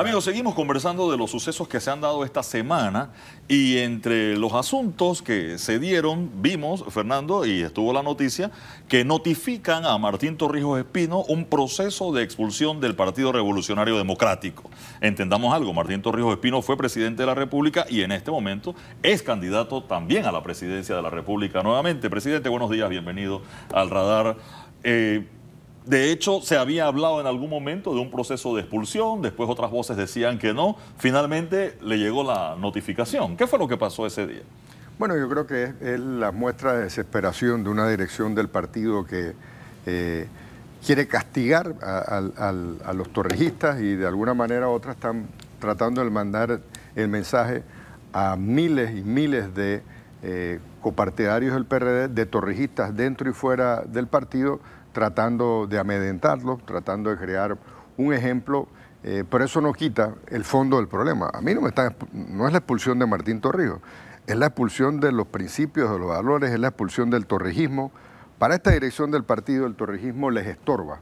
Amigos, seguimos conversando de los sucesos que se han dado esta semana y entre los asuntos que se dieron, vimos, Fernando, y estuvo la noticia, que notifican a Martín Torrijos Espino un proceso de expulsión del Partido Revolucionario Democrático. Entendamos algo, Martín Torrijos Espino fue presidente de la República y en este momento es candidato también a la presidencia de la República nuevamente. Presidente, buenos días, bienvenido al radar. Eh, de hecho, se había hablado en algún momento de un proceso de expulsión, después otras voces decían que no. Finalmente le llegó la notificación. ¿Qué fue lo que pasó ese día? Bueno, yo creo que es, la muestra de desesperación de una dirección del partido que eh, quiere castigar a, los torrijistas y de alguna manera u otra están tratando de mandar el mensaje a miles y miles de eh, copartidarios del PRD, de torrijistas dentro y fuera del partido tratando de amedrentarlo, tratando de crear un ejemplo, eh, pero eso no quita el fondo del problema. A mí no, me está, no es la expulsión de Martín Torrijos, es la expulsión de los principios, de los valores, es la expulsión del torrijismo. Para esta dirección del partido el torrijismo les estorba.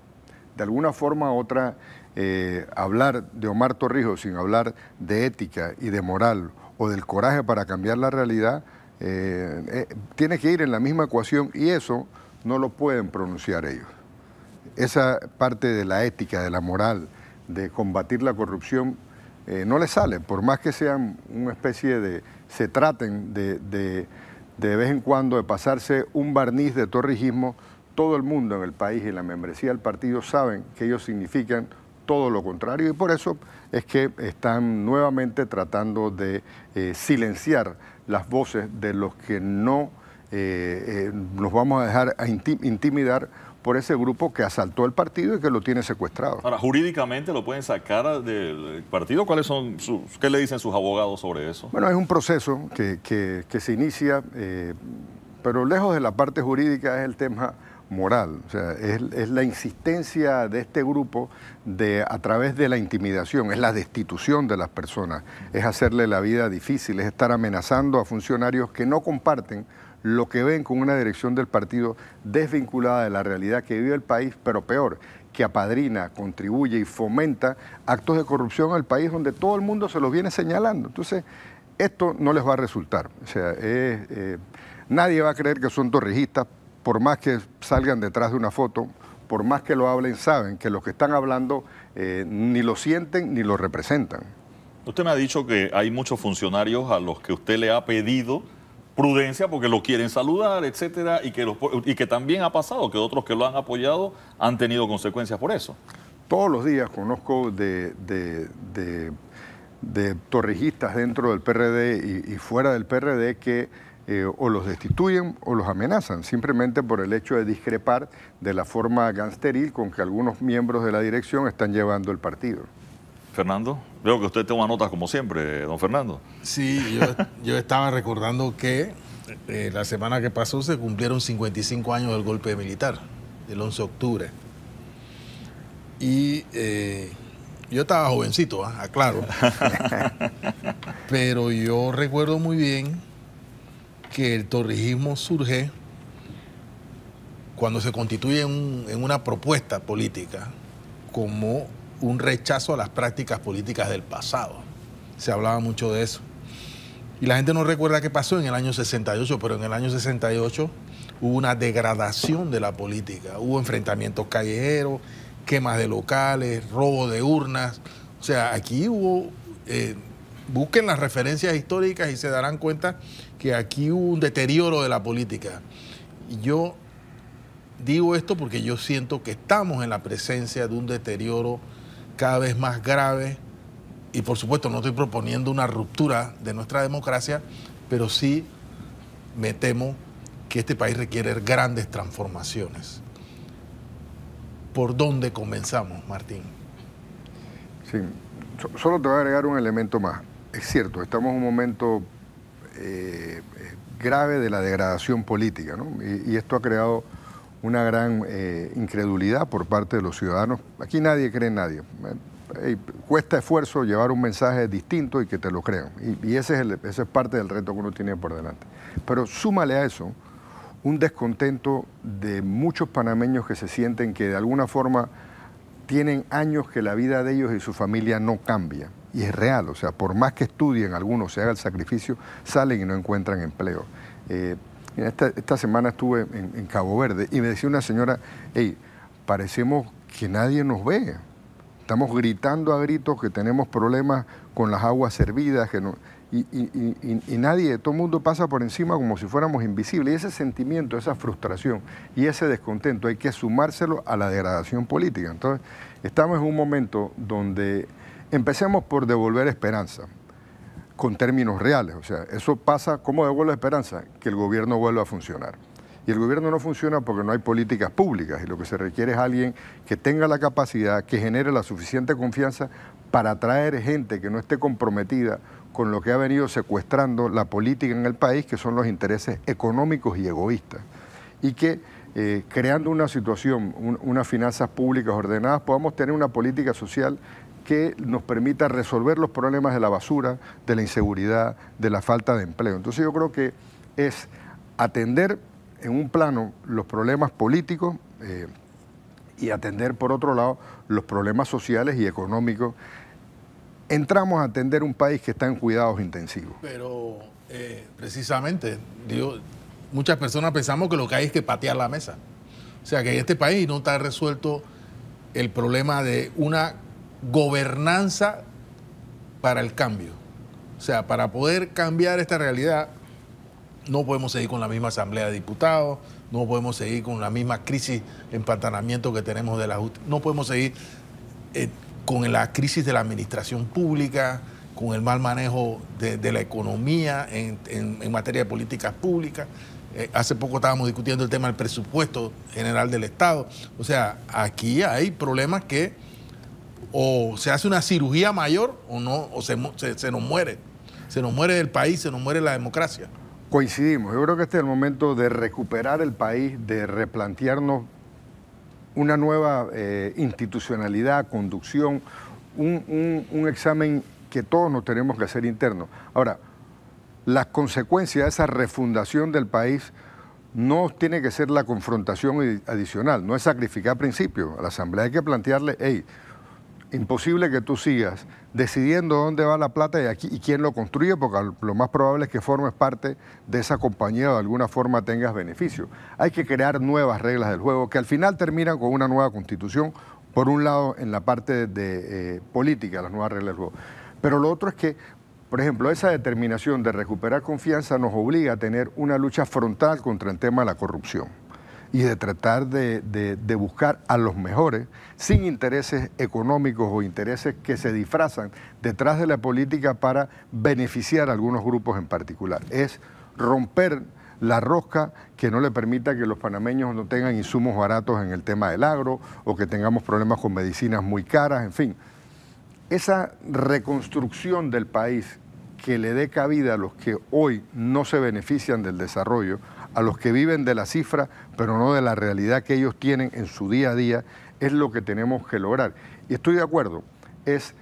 De alguna forma u otra, eh, hablar de Omar Torrijos sin hablar de ética y de moral o del coraje para cambiar la realidad, eh, tiene que ir en la misma ecuación y eso no lo pueden pronunciar ellos. Esa parte de la ética, de la moral, de combatir la corrupción, eh, no les sale, por más que sean una especie de, se traten de, vez en cuando de pasarse un barniz de torrijismo, todo el mundo en el país y la membresía del partido saben que ellos significan todo lo contrario y por eso es que están nuevamente tratando de eh, silenciar las voces de los que no eh, eh, nos vamos a dejar intimidar por ese grupo que asaltó el partido y que lo tiene secuestrado. Ahora, jurídicamente lo pueden sacar del partido. ¿Cuáles son sus, qué le dicen sus abogados sobre eso? Bueno, es un proceso que, se inicia, eh, pero lejos de la parte jurídica es el tema moral, o sea, es, la insistencia de este grupo de a través de la intimidación, es la destitución de las personas, es hacerle la vida difícil, es estar amenazando a funcionarios que no comparten lo que ven con una dirección del partido desvinculada de la realidad que vive el país, pero peor, que apadrina, contribuye y fomenta actos de corrupción al país donde todo el mundo se los viene señalando. Entonces, esto no les va a resultar. O sea, eh, nadie va a creer que son torregistas, por más que salgan detrás de una foto, por más que lo hablen, saben que los que están hablando eh, ni lo sienten ni lo representan. Usted me ha dicho que hay muchos funcionarios a los que usted le ha pedido prudencia porque lo quieren saludar, etcétera, y que, y que también ha pasado que otros que lo han apoyado han tenido consecuencias por eso. Todos los días conozco de, de, torrijistas dentro del PRD y, fuera del PRD que eh, o los destituyen o los amenazan, simplemente por el hecho de discrepar de la forma gangsteril con que algunos miembros de la dirección están llevando el partido. Fernando. Veo que usted toma notas como siempre, don Fernando. Sí, yo, estaba recordando que eh, la semana que pasó se cumplieron 55 años del golpe militar, del 11 de octubre. Y eh, yo estaba jovencito, ¿ah? aclaro. Pero yo recuerdo muy bien que el torrijismo surge cuando se constituye en una propuesta política como un rechazo a las prácticas políticas del pasado. Se hablaba mucho de eso. Y la gente no recuerda qué pasó en el año 68, pero en el año 68 hubo una degradación de la política, hubo enfrentamientos callejeros, quemas de locales, robo de urnas. O sea, aquí hubo, eh, busquen las referencias históricas y se darán cuenta que aquí hubo un deterioro de la política. Y yo digo esto porque yo siento que estamos en la presencia de un deterioro cada vez más grave y por supuesto no estoy proponiendo una ruptura de nuestra democracia, pero sí me temo que este país requiere grandes transformaciones. ¿Por dónde comenzamos, Martín? Sí, solo te voy a agregar un elemento más. Es cierto, estamos en un momento eh, eh, grave de la degradación política, y esto ha creado una gran eh, incredulidad por parte de los ciudadanos. Aquí nadie cree en nadie. Eh, cuesta esfuerzo llevar un mensaje distinto y que te lo crean. Y, ese, es el, ese es parte del reto que uno tiene por delante. Pero súmale a eso un descontento de muchos panameños que se sienten que de alguna forma tienen años que la vida de ellos y su familia no cambia. Y es real, o sea, por más que estudien algunos, se haga el sacrificio, salen y no encuentran empleo. Eh, esta, semana estuve en, Cabo Verde y me decía una señora, hey, parecemos que nadie nos ve. Estamos gritando a gritos que tenemos problemas con las aguas servidas, que y, y, nadie, todo el mundo pasa por encima como si fuéramos invisibles. Y ese sentimiento, esa frustración y ese descontento hay que sumárselo a la degradación política. Entonces, estamos en un momento donde empecemos por devolver esperanza con términos reales. O sea, eso pasa, como devuelve la esperanza? Que el gobierno vuelva a funcionar. Y el gobierno no funciona porque no hay políticas públicas y lo que se requiere es alguien que tenga la capacidad, que genere la suficiente confianza para atraer gente que no esté comprometida con lo que ha venido secuestrando la política en el país, que son los intereses económicos y egoístas. Y que eh, creando una situación, unas finanzas públicas ordenadas, podamos tener una política social que nos permita resolver los problemas de la basura, de la inseguridad, de la falta de empleo. Entonces yo creo que es atender en un plano los problemas políticos eh, y atender por otro lado los problemas sociales y económicos. Entramos a atender un país que está en cuidados intensivos. Pero eh, precisamente, muchas personas pensamos que lo que hay es que patear la mesa. O sea, que este país no está resuelto el problema de una gobernanza para el cambio. O sea, para poder cambiar esta realidad, no podemos seguir con la misma asamblea de diputados, no podemos seguir con la misma crisis, empantanamiento que tenemos de la justicia, no podemos seguir eh, con la crisis de la administración pública, con el mal manejo de, la economía en, materia de políticas públicas. Eh, hace poco estábamos discutiendo el tema del presupuesto general del Estado. O sea, aquí hay problemas que o se hace una cirugía mayor o no, o se, nos muere. Se nos muere el país, se nos muere la democracia. Coincidimos. Yo creo que este es el momento de recuperar el país, de replantearnos una nueva eh, institucionalidad, conducción, un, examen que todos nos tenemos que hacer interno. Ahora, las consecuencias de esa refundación del país no tiene que ser la confrontación adicional, no es sacrificar principios. A la Asamblea hay que plantearle, hey, imposible que tú sigas decidiendo dónde va la plata y, aquí, y quién lo construye, porque lo más probable es que formes parte de esa compañía o de alguna forma tengas beneficio. Hay que crear nuevas reglas del juego que al final terminan con una nueva constitución, por un lado en la parte de eh, política, las nuevas reglas del juego. Pero lo otro es que, por ejemplo, esa determinación de recuperar confianza nos obliga a tener una lucha frontal contra el tema de la corrupción y de tratar de, buscar a los mejores, sin intereses económicos o intereses que se disfrazan detrás de la política para beneficiar a algunos grupos en particular. Es romper la rosca que no le permita que los panameños no tengan insumos baratos en el tema del agro o que tengamos problemas con medicinas muy caras, en fin. Esa reconstrucción del país que le dé cabida a los que hoy no se benefician del desarrollo, a los que viven de la cifra, pero no de la realidad que ellos tienen en su día a día, es lo que tenemos que lograr. Y estoy de acuerdo, es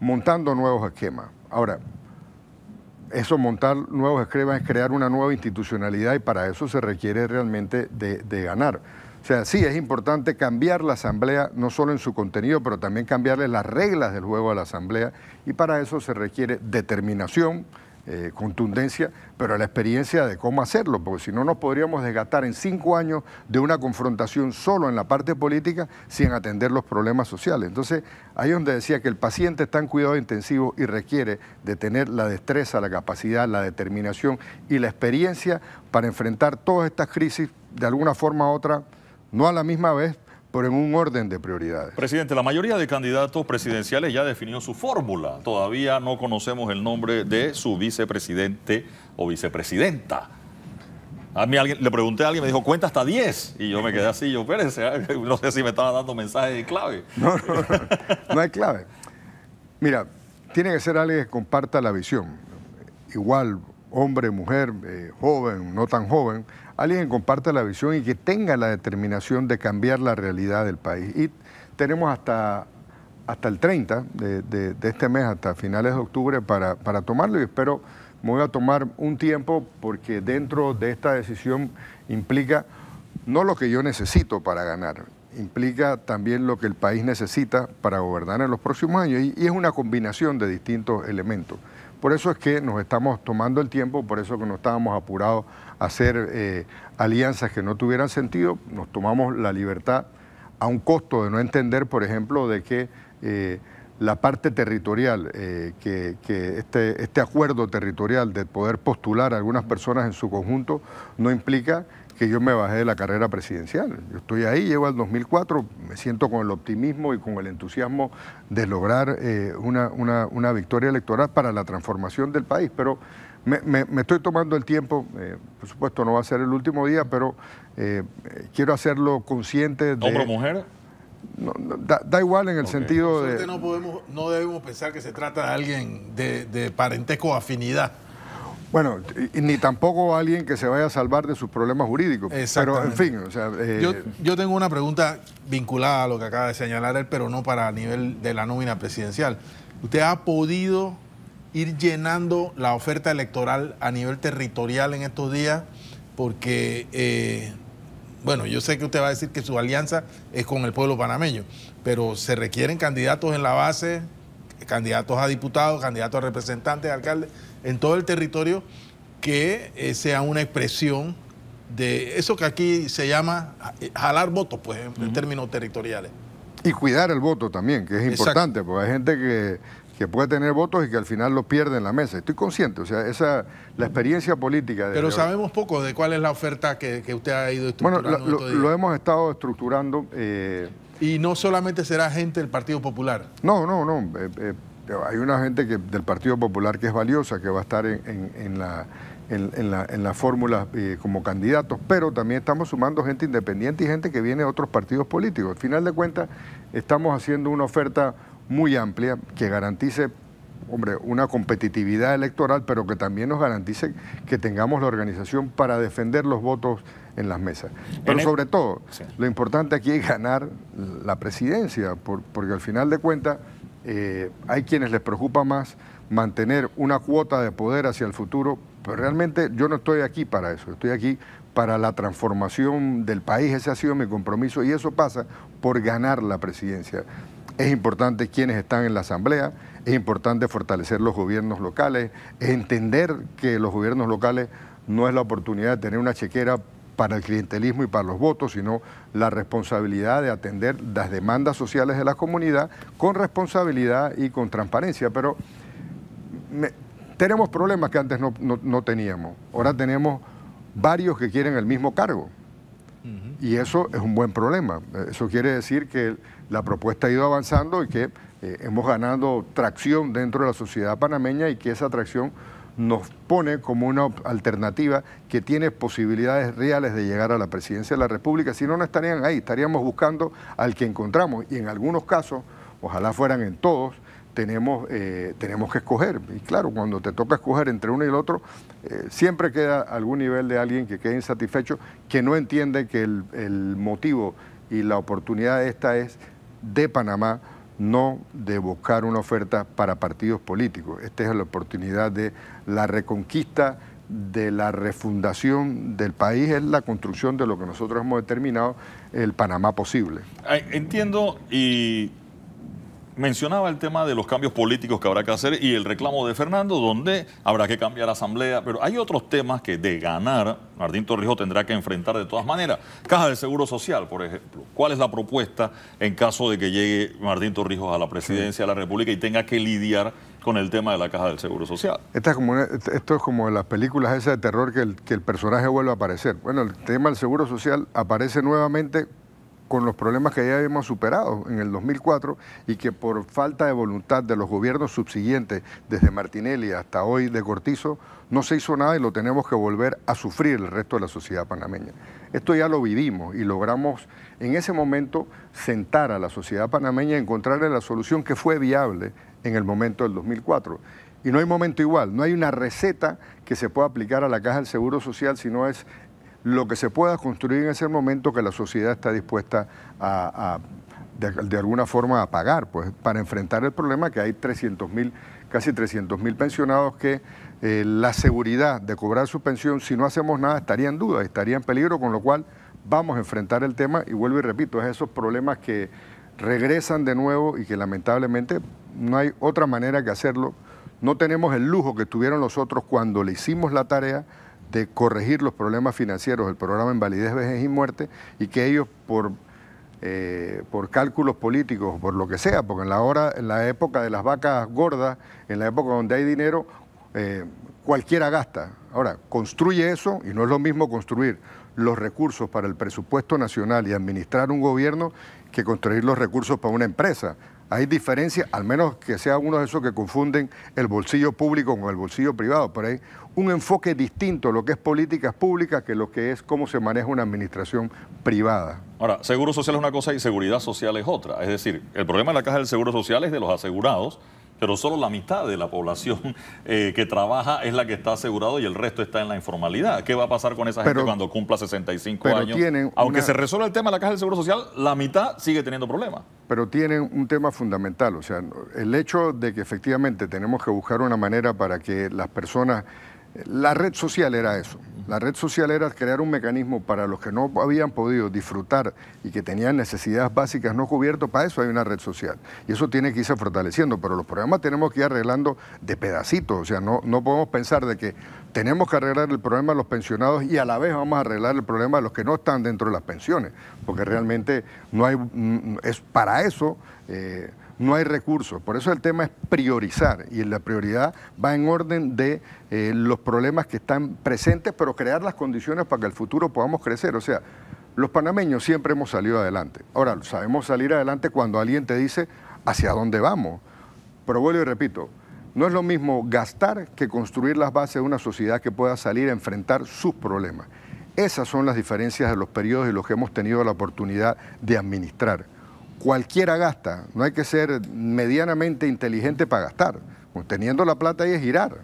montando nuevos esquemas. Ahora, eso montar nuevos esquemas es crear una nueva institucionalidad y para eso se requiere realmente de, ganar. O sea, sí, es importante cambiar la asamblea, no solo en su contenido, pero también cambiarle las reglas del juego a la asamblea y para eso se requiere determinación, eh, contundencia, pero la experiencia de cómo hacerlo, porque si no nos podríamos desgastar en cinco años de una confrontación solo en la parte política sin atender los problemas sociales. Entonces, ahí donde decía que el paciente está en cuidado intensivo y requiere de tener la destreza, la capacidad, la determinación y la experiencia para enfrentar todas estas crisis de alguna forma u otra, no a la misma vez, pero en un orden de prioridades. Presidente, la mayoría de candidatos presidenciales ya definió su fórmula. Todavía no conocemos el nombre de su vicepresidente o vicepresidenta. A mí alguien, le pregunté a alguien, me dijo, cuenta hasta 10. Y yo me quedé así, yo, espérense, ah, no sé si me estaba dando mensajes de clave. No, no, hay clave. Mira, tiene que ser alguien que comparta la visión. Igual, hombre, mujer, eh, joven, no tan joven, alguien que comparta la visión y que tenga la determinación de cambiar la realidad del país. Y tenemos hasta, hasta el 30 de, este mes, hasta finales de octubre, para, tomarlo y espero me voy a tomar un tiempo porque dentro de esta decisión implica no lo que yo necesito para ganar, implica también lo que el país necesita para gobernar en los próximos años y, es una combinación de distintos elementos. Por eso es que nos estamos tomando el tiempo, por eso que no estábamos apurados hacer eh, alianzas que no tuvieran sentido, nos tomamos la libertad a un costo de no entender, por ejemplo, de que eh, la parte territorial, eh, que, este, este, acuerdo territorial de poder postular a algunas personas en su conjunto no implica que yo me bajé de la carrera presidencial. Yo estoy ahí, llego al 2004, me siento con el optimismo y con el entusiasmo de lograr una, una victoria electoral para la transformación del país, pero me, estoy tomando el tiempo, eh, por supuesto no va a ser el último día, pero eh, quiero hacerlo consciente de... ¿Hombre mujer? da, igual en el sentido de... no, podemos, no debemos pensar que se trata de alguien de, parentesco o afinidad. Bueno, ni tampoco alguien que se vaya a salvar de sus problemas jurídicos. Pero, en fin, o sea... Eh, yo, tengo una pregunta vinculada a lo que acaba de señalar él, pero no para nivel de la nómina presidencial. ¿Usted ha podido ir llenando la oferta electoral a nivel territorial en estos días, porque, eh, bueno, yo sé que usted va a decir que su alianza es con el pueblo panameño, pero se requieren candidatos en la base, candidatos a diputados, candidatos a representantes, alcaldes, en todo el territorio, que eh, sea una expresión de eso que aquí se llama eh, jalar votos, pues, en términos territoriales. Y cuidar el voto también, que es importante, porque hay gente que que puede tener votos y que al final lo pierde en la mesa. Estoy consciente, o sea, esa la experiencia política... Pero sabemos poco de cuál es la oferta que, usted ha ido estructurando. Bueno, lo, hemos estado estructurando. Eh, y no solamente será gente del Partido Popular. No, no, no. Eh, eh, hay una gente que, del Partido Popular que es valiosa, que va a estar en, la en, la, fórmula como candidatos, pero también estamos sumando gente independiente y gente que viene de otros partidos políticos. Al final de cuentas, estamos haciendo una oferta muy amplia que garantice hombre, una competitividad electoral, pero que también nos garantice que tengamos la organización para defender los votos en las mesas. Pero sobre todo, lo importante aquí es ganar la presidencia, porque al final de cuentas eh, hay quienes les preocupa más mantener una cuota de poder hacia el futuro, pero realmente yo no estoy aquí para eso, estoy aquí para la transformación del país, ese ha sido mi compromiso y eso pasa por ganar la presidencia es importante quienes están en la Asamblea, es importante fortalecer los gobiernos locales, entender que los gobiernos locales no es la oportunidad de tener una chequera para el clientelismo y para los votos, sino la responsabilidad de atender las demandas sociales de la comunidad con responsabilidad y con transparencia. Pero tenemos problemas que antes no, teníamos. Ahora tenemos varios que quieren el mismo cargo. Y eso es un buen problema. Eso quiere decir que la propuesta ha ido avanzando y que eh, hemos ganado tracción dentro de la sociedad panameña y que esa tracción nos pone como una alternativa que tiene posibilidades reales de llegar a la presidencia de la República. Si no, no estarían ahí, estaríamos buscando al que encontramos. Y en algunos casos, ojalá fueran en todos, tenemos, eh, tenemos que escoger. Y claro, cuando te toca escoger entre uno y el otro, eh, siempre queda algún nivel de alguien que quede insatisfecho, que no entiende que el, el motivo y la oportunidad esta es de Panamá, no de buscar una oferta para partidos políticos. Esta es la oportunidad de la reconquista, de la refundación del país, es la construcción de lo que nosotros hemos determinado el Panamá posible. Entiendo y mencionaba el tema de los cambios políticos que habrá que hacer y el reclamo de Fernando, donde habrá que cambiar asamblea, pero hay otros temas que de ganar, Martín Torrijos tendrá que enfrentar de todas maneras. Caja del Seguro Social, por ejemplo. ¿Cuál es la propuesta en caso de que llegue Martín Torrijos a la presidencia de la República y tenga que lidiar con el tema de la Caja del Seguro Social? Esto es como en las películas esas de terror que que el personaje vuelve a aparecer. Bueno, el tema del Seguro Social aparece nuevamente con los problemas que ya hemos superado en el 2004 y que por falta de voluntad de los gobiernos subsiguientes, desde Martinelli hasta hoy de Cortizo, no se hizo nada y lo tenemos que volver a sufrir el resto de la sociedad panameña. Esto ya lo vivimos y logramos en ese momento sentar a la sociedad panameña y encontrarle la solución que fue viable en el momento del 2004. Y no hay momento igual, no hay una receta que se pueda aplicar a la caja del Seguro Social, si no es lo que se pueda construir en ese momento que la sociedad está dispuesta a, de, alguna forma a pagar, pues para enfrentar el problema que hay 300 mil, casi 300 mil pensionados que eh, la seguridad de cobrar su pensión, si no hacemos nada, estaría en duda, estaría en peligro, con lo cual vamos a enfrentar el tema y vuelvo y repito, es esos problemas que regresan de nuevo y que lamentablemente no hay otra manera que hacerlo. No tenemos el lujo que tuvieron nosotros cuando le hicimos la tarea, de corregir los problemas financieros del programa Invalidez, Vejez y Muerte y que ellos por, eh, por cálculos políticos, por lo que sea, porque en la, hora, en la época de las vacas gordas, en la época donde hay dinero, eh, cualquiera gasta. Ahora, construye eso y no es lo mismo construir los recursos para el presupuesto nacional y administrar un gobierno que construir los recursos para una empresa. Hay diferencias, al menos que sea uno de esos que confunden el bolsillo público con el bolsillo privado, pero hay un enfoque distinto lo que es políticas públicas que lo que es cómo se maneja una administración privada. Ahora, seguro social es una cosa y seguridad social es otra. Es decir, el problema de la caja del seguro social es de los asegurados pero solo la mitad de la población eh, que trabaja es la que está asegurado y el resto está en la informalidad. ¿Qué va a pasar con esa gente cuando cumpla 65 pero años? Aunque se resuelva el tema de la caja del Seguro Social, la mitad sigue teniendo problemas. Pero tienen un tema fundamental, o sea, el hecho de que efectivamente tenemos que buscar una manera para que las personas... La red social era eso, la red social era crear un mecanismo para los que no habían podido disfrutar y que tenían necesidades básicas no cubiertas, para eso hay una red social. Y eso tiene que irse fortaleciendo, pero los problemas tenemos que ir arreglando de pedacitos, o sea, no, no podemos pensar de que tenemos que arreglar el problema de los pensionados y a la vez vamos a arreglar el problema de los que no están dentro de las pensiones, porque realmente no hay, mm, es para eso... Eh, no hay recursos. Por eso el tema es priorizar y la prioridad va en orden de eh, los problemas que están presentes, pero crear las condiciones para que el futuro podamos crecer. O sea, los panameños siempre hemos salido adelante. Ahora, sabemos salir adelante cuando alguien te dice hacia dónde vamos. Pero vuelvo y repito, no es lo mismo gastar que construir las bases de una sociedad que pueda salir a enfrentar sus problemas. Esas son las diferencias de los periodos y los que hemos tenido la oportunidad de administrar cualquiera gasta, no hay que ser medianamente inteligente para gastar, pues teniendo la plata y es girar,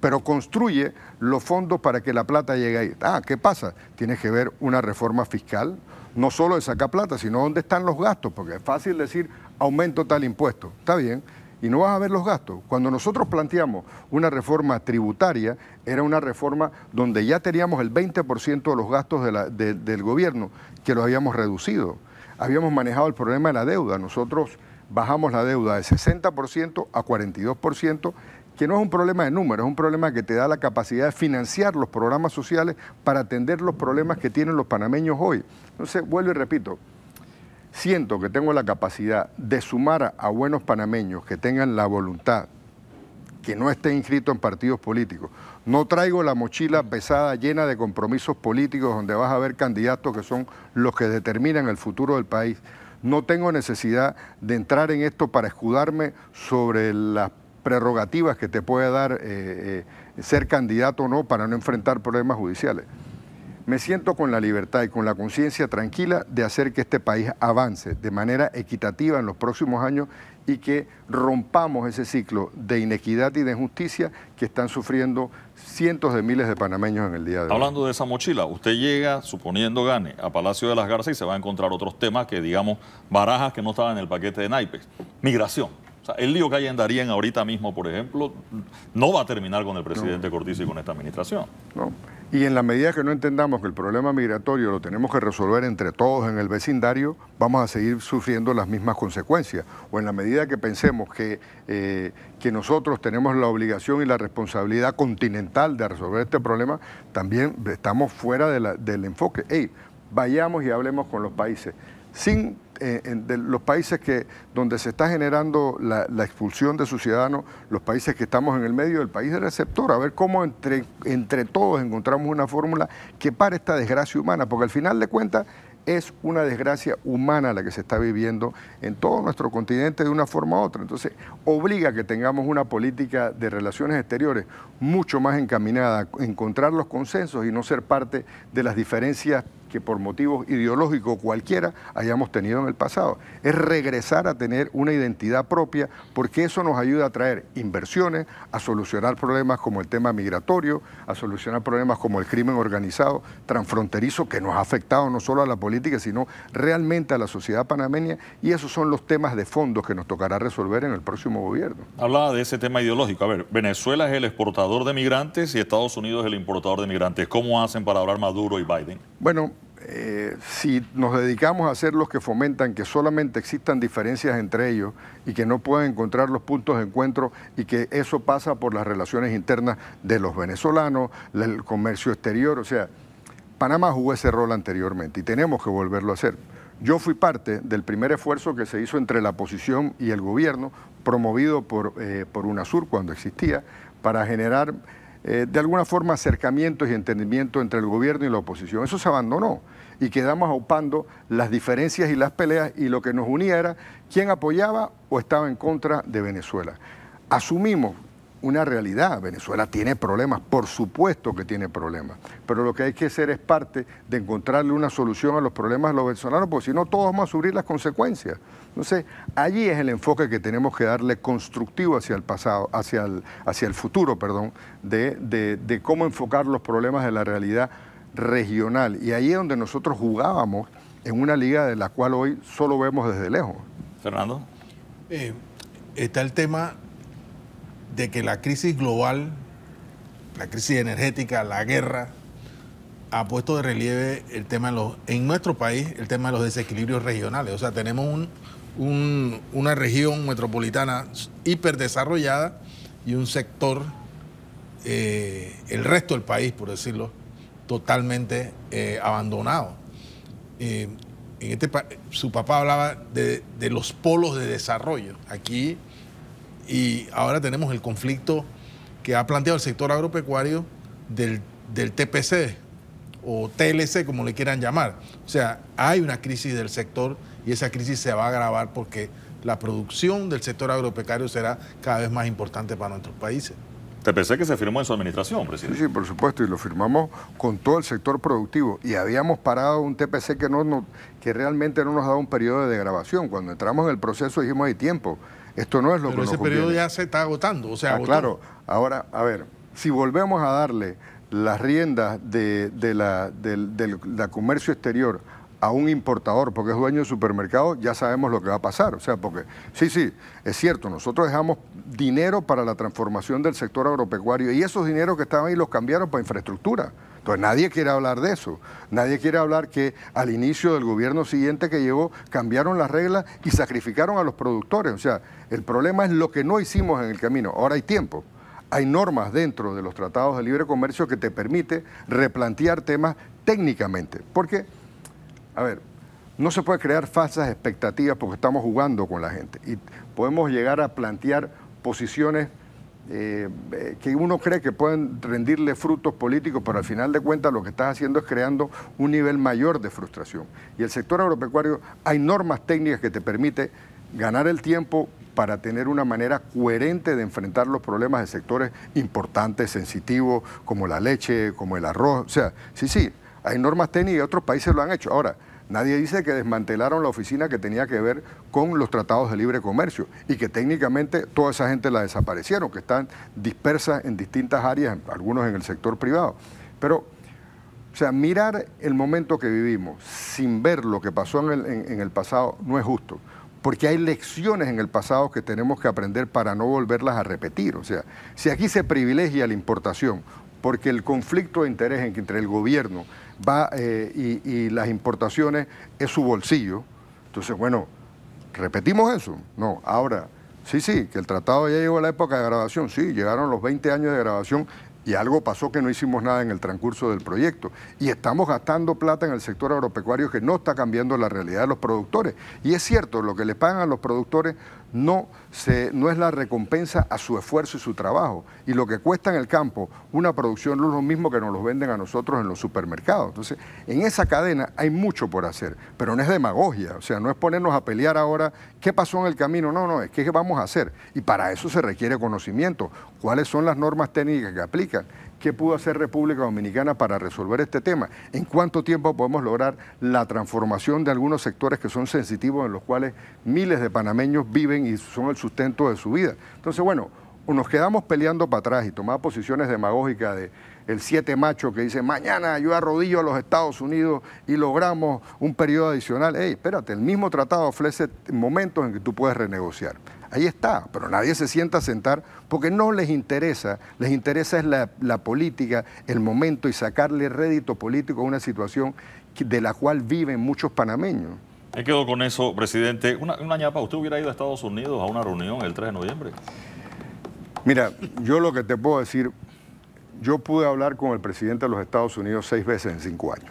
pero construye los fondos para que la plata llegue ahí. Ah, ¿qué pasa? Tienes que ver una reforma fiscal, no solo de sacar plata, sino dónde están los gastos, porque es fácil decir aumento tal impuesto, está bien, y no vas a ver los gastos. Cuando nosotros planteamos una reforma tributaria, era una reforma donde ya teníamos el 20% de los gastos del gobierno, que los habíamos reducido habíamos manejado el problema de la deuda. Nosotros bajamos la deuda de 60% a 42%, que no es un problema de números, es un problema que te da la capacidad de financiar los programas sociales para atender los problemas que tienen los panameños hoy. Entonces, vuelvo y repito, siento que tengo la capacidad de sumar a buenos panameños que tengan la voluntad, que no estén inscritos en partidos políticos, no traigo la mochila pesada llena de compromisos políticos donde vas a ver candidatos que son los que determinan el futuro del país. No tengo necesidad de entrar en esto para escudarme sobre las prerrogativas que te puede dar eh, eh, ser candidato o no para no enfrentar problemas judiciales. Me siento con la libertad y con la conciencia tranquila de hacer que este país avance de manera equitativa en los próximos años y que rompamos ese ciclo de inequidad y de injusticia que están sufriendo cientos de miles de panameños en el día de hoy. Hablando de esa mochila, usted llega, suponiendo gane, a Palacio de las Garzas y se va a encontrar otros temas que, digamos, barajas que no estaban en el paquete de naipes. Migración el lío que hay en Darien ahorita mismo, por ejemplo, no va a terminar con el presidente Cortés y con esta administración. Y en la medida que no entendamos que el problema migratorio lo tenemos que resolver entre todos en el vecindario, vamos a seguir sufriendo las mismas consecuencias. O en la medida que pensemos que, eh, que nosotros tenemos la obligación y la responsabilidad continental de resolver este problema, también estamos fuera del enfoque. Ey, vayamos y hablemos con los países sin eh, de los países que, donde se está generando la, expulsión de su ciudadanos, los países que estamos en el medio del país receptor, a ver cómo entre, entre todos encontramos una fórmula que pare esta desgracia humana, porque al final de cuentas es una desgracia humana la que se está viviendo en todo nuestro continente de una forma u otra. Entonces, obliga que tengamos una política de relaciones exteriores mucho más encaminada a encontrar los consensos y no ser parte de las diferencias que por motivos ideológicos cualquiera hayamos tenido en el pasado. Es regresar a tener una identidad propia porque eso nos ayuda a traer inversiones, a solucionar problemas como el tema migratorio, a solucionar problemas como el crimen organizado transfronterizo que nos ha afectado no solo a la política, sino realmente a la sociedad panameña y esos son los temas de fondo que nos tocará resolver en el próximo gobierno. Hablaba de ese tema ideológico. A ver, Venezuela es el exportador de migrantes y Estados Unidos es el importador de migrantes. ¿Cómo hacen para hablar Maduro y Biden? Bueno, eh, si nos dedicamos a ser los que fomentan que solamente existan diferencias entre ellos y que no pueden encontrar los puntos de encuentro y que eso pasa por las relaciones internas de los venezolanos, el comercio exterior, o sea, Panamá jugó ese rol anteriormente y tenemos que volverlo a hacer. Yo fui parte del primer esfuerzo que se hizo entre la oposición y el gobierno, promovido por, eh, por UNASUR cuando existía, para generar eh, de alguna forma acercamientos y entendimiento entre el gobierno y la oposición. Eso se abandonó y quedamos aupando las diferencias y las peleas y lo que nos unía era quién apoyaba o estaba en contra de Venezuela. Asumimos una realidad. Venezuela tiene problemas, por supuesto que tiene problemas, pero lo que hay que hacer es parte de encontrarle una solución a los problemas de los venezolanos, porque si no todos vamos a sufrir las consecuencias. Entonces, allí es el enfoque que tenemos que darle constructivo hacia el pasado, hacia el, hacia el futuro, perdón, de, cómo enfocar los problemas de la realidad regional. Y ahí es donde nosotros jugábamos en una liga de la cual hoy solo vemos desde lejos. Fernando. Eh, está el tema de que la crisis global, la crisis energética, la guerra, ha puesto de relieve el tema de los, en nuestro país, el tema de los desequilibrios regionales. O sea, tenemos un, una región metropolitana hiperdesarrollada y un sector, eh, el resto del país, por decirlo, totalmente eh, abandonado. Eh, en este, su papá hablaba de, de los polos de desarrollo. Aquí y ahora tenemos el conflicto que ha planteado el sector agropecuario del, TPC o TLC, como le quieran llamar. O sea, hay una crisis del sector y esa crisis se va a agravar porque la producción del sector agropecuario será cada vez más importante para nuestros países. TPC que se firmó en su administración, presidente. Sí, por supuesto, y lo firmamos con todo el sector productivo. Y habíamos parado un TPC que, no, que realmente no nos daba un periodo de grabación. Cuando entramos en el proceso dijimos, hay tiempo, esto no es lo Pero ese periodo ya se está agotando, o sea, ah, claro. Ahora, a ver, si volvemos a darle las riendas de, la, del, comercio exterior a un importador porque es dueño de supermercado, ya sabemos lo que va a pasar. O sea, porque sí, sí, es cierto, nosotros dejamos dinero para la transformación del sector agropecuario y esos dineros que estaban ahí los cambiaron para infraestructura. Entonces pues nadie quiere hablar de eso. Nadie quiere hablar que al inicio del gobierno siguiente que llegó cambiaron las reglas y sacrificaron a los productores. O sea, el problema es lo que no hicimos en el camino. Ahora hay tiempo. Hay normas dentro de los tratados de libre comercio que te permite replantear temas técnicamente. Porque, a ver, no se puede crear falsas expectativas porque estamos jugando con la gente y podemos llegar a plantear posiciones eh, eh, que uno cree que pueden rendirle frutos políticos, pero al final de cuentas lo que estás haciendo es creando un nivel mayor de frustración. Y el sector agropecuario, hay normas técnicas que te permite ganar el tiempo para tener una manera coherente de enfrentar los problemas de sectores importantes, sensitivos, como la leche, como el arroz. O sea, sí, sí, hay normas técnicas y otros países lo han hecho. Ahora, Nadie dice que desmantelaron la oficina que tenía que ver con los tratados de libre comercio y que técnicamente toda esa gente la desaparecieron, que están dispersas en distintas áreas, algunos en el sector privado. Pero o sea, mirar el momento que vivimos sin ver lo que pasó en el, pasado no es justo, porque hay lecciones en el pasado que tenemos que aprender para no volverlas a repetir. O sea, si aquí se privilegia la importación, porque el conflicto de interés entre el gobierno va eh, y, las importaciones es su bolsillo. Entonces, bueno, repetimos eso. No, ahora, sí, sí, que el tratado ya llegó a la época de grabación, sí, llegaron los 20 años de grabación y algo pasó que no hicimos nada en el transcurso del proyecto. Y estamos gastando plata en el sector agropecuario que no está cambiando la realidad de los productores. Y es cierto, lo que le pagan a los productores no, no es la recompensa a su esfuerzo y su trabajo. Y lo que cuesta en el campo una producción no es lo mismo que nos los venden a nosotros en los supermercados. Entonces, en esa cadena hay mucho por hacer, pero no es demagogia, o sea, no es ponernos a pelear ahora qué pasó en el camino, no, no, es qué vamos a hacer. Y para eso se requiere conocimiento, cuáles son las normas técnicas que aplican ¿Qué pudo hacer República Dominicana para resolver este tema? ¿En cuánto tiempo podemos lograr la transformación de algunos sectores que son sensitivos, en los cuales miles de panameños viven y son el sustento de su vida? Entonces, bueno, nos quedamos peleando para atrás y tomar posiciones demagógicas de el siete macho que dice mañana yo arrodillo a los Estados Unidos y logramos un periodo adicional. Ey, espérate, el mismo tratado ofrece momentos en que tú puedes renegociar. Ahí está, pero nadie se sienta a sentar porque no les interesa. Les interesa es la, política, el momento y sacarle rédito político a una situación de la cual viven muchos panameños. He quedo con eso, presidente. Una, ñapa, ¿usted hubiera ido a Estados Unidos a una reunión el 3 de noviembre? Mira, yo lo que te puedo decir, yo pude hablar con el presidente de los Estados Unidos seis veces en cinco años.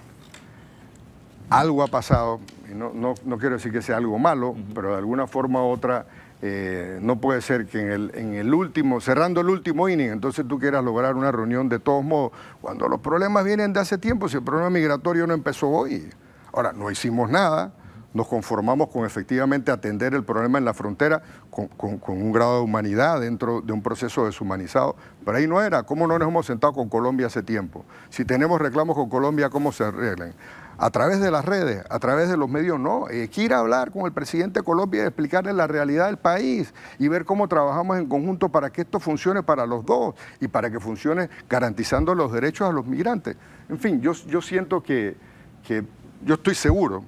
Algo ha pasado, no, quiero decir que sea algo malo, pero de alguna forma u otra eh, no puede ser que en el, último, cerrando el último inning, entonces tú quieras lograr una reunión de todos modos, cuando los problemas vienen de hace tiempo, si el problema migratorio no empezó hoy. Ahora, no hicimos nada, nos conformamos con efectivamente atender el problema en la frontera con, un grado de humanidad dentro de un proceso deshumanizado. Pero ahí no era. ¿Cómo no nos hemos sentado con Colombia hace tiempo? Si tenemos reclamos con Colombia, ¿cómo se arreglen? A través de las redes, a través de los medios, no. Hay eh, que ir a hablar con el presidente de Colombia y explicarle la realidad del país y ver cómo trabajamos en conjunto para que esto funcione para los dos y para que funcione garantizando los derechos a los migrantes. En fin, yo, siento que, que yo estoy seguro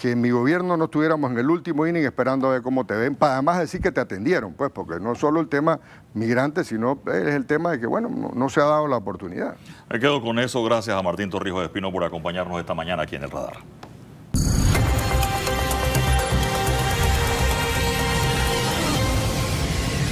que en mi gobierno no estuviéramos en el último inning esperando a ver cómo te ven, para además decir que te atendieron, pues, porque no solo el tema migrante, sino eh, es el tema de que, bueno, no, se ha dado la oportunidad. Me quedo con eso, gracias a Martín Torrijos de Espino por acompañarnos esta mañana aquí en El Radar.